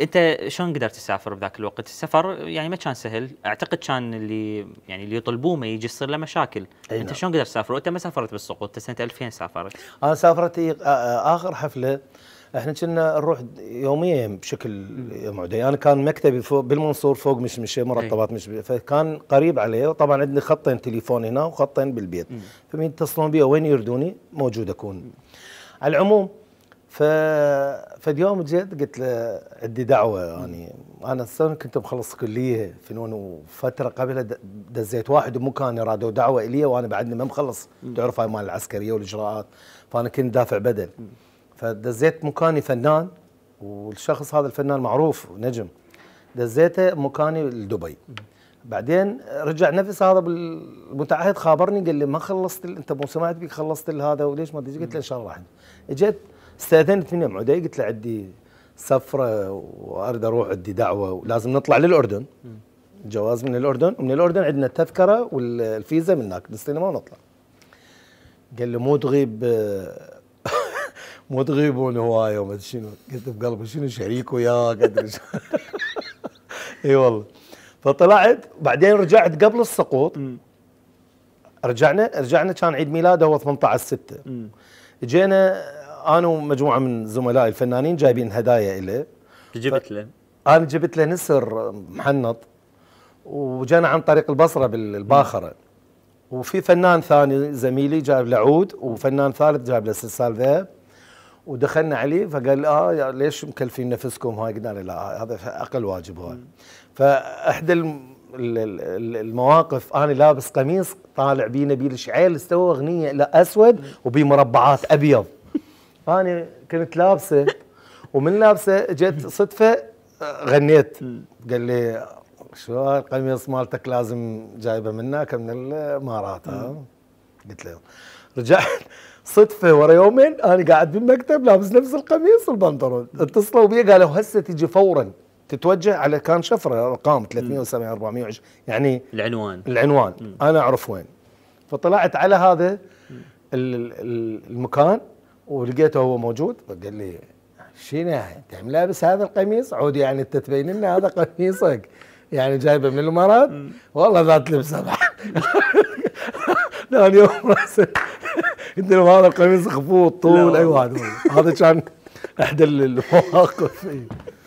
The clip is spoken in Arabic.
انت شلون قدرت تسافر بذاك الوقت؟ السفر يعني ما كان سهل، اعتقد كان اللي يعني اللي يطلبوه ما يجي يصير له مشاكل، انت نعم. شلون قدرت تسافر؟ وانت ما سافرت بالسقوط، انت سنه 2000 سافرت. انا سافرت آه، آه، اخر حفله احنا كنا نروح يوميا بشكل معدي، انا كان مكتبي فوق بالمنصور فوق مشمشه مرتبات مش فكان قريب عليه وطبعا عندي خطين تليفون هنا وخطين بالبيت، فمن يتصلون بي وين يردوني موجود اكون. على العموم ف فاليوم جيت قلت له عندي دعوه يعني انا السنه كنت مخلص كليه فنون وفتره قبلها دزيت واحد بمكان رادوا دعوه الي وانا بعدني ما مخلص تعرف هاي مال العسكريه والاجراءات فانا كنت دافع بدل فدزيت مكاني فنان والشخص هذا الفنان معروف نجم دزيته مكاني لدبي بعدين رجع نفس هذا المتعهد خابرني قال لي ما خلصت انت مو سمعت بك خلصت هذا وليش ما تجي قلت له ان شاء الله راح اجيت استاذنت من يوم عدي قلت له عندي سفره وارد اروح عندي دعوه ولازم نطلع للاردن جواز من الاردن ومن الاردن عندنا التذكره والفيزا من هناك بالسينما ونطلع قال له مو تغيب مو تغيبون هوايه وما شنو قلت بقلبي شنو شريك وياك ادري اي والله فطلعت بعدين رجعت قبل السقوط رجعنا رجعنا كان عيد ميلاده هو 18 6 جينا انا ومجموعه من زملائي الفنانين جايبين هدايا له جبت له انا جبت له نسر محنط وجانا عن طريق البصره بالباخره وفي فنان ثاني زميلي جاب له عود وفنان ثالث جاب له سلسال ذهب ودخلنا عليه فقال اه ليش مكلفين نفسكم هاي قلنا له لا هذا اقل واجب هو فاحدى المواقف انا لابس قميص طالع بيه نبيل شعيل استوى اغنيه لا اسود وبمربعات ابيض فانا كنت لابسه ومن لابسه جت صدفه آه، غنيت قال لي شو القميص مالتك لازم جايبه منك من الامارات قلت له رجعت صدفه ورا يومين انا قاعد بالمكتب لابس نفس القميص والبنطلون اتصلوا بي قالوا هسه تجي فورا تتوجه على كان شفره ارقام 370 420 يعني العنوان العنوان م. انا اعرف وين فطلعت على هذا المكان ولقيته هو موجود فقال لي شنو انت عم لابس هذا القميص عود يعني انت تبين لنا هذا قميصك يعني جايبه من الامارات والله ذات لبسه ثاني يوم راسه قلت له هذا القميص خفوط طول اي أيوه، واحد هذا كان احدى المواقف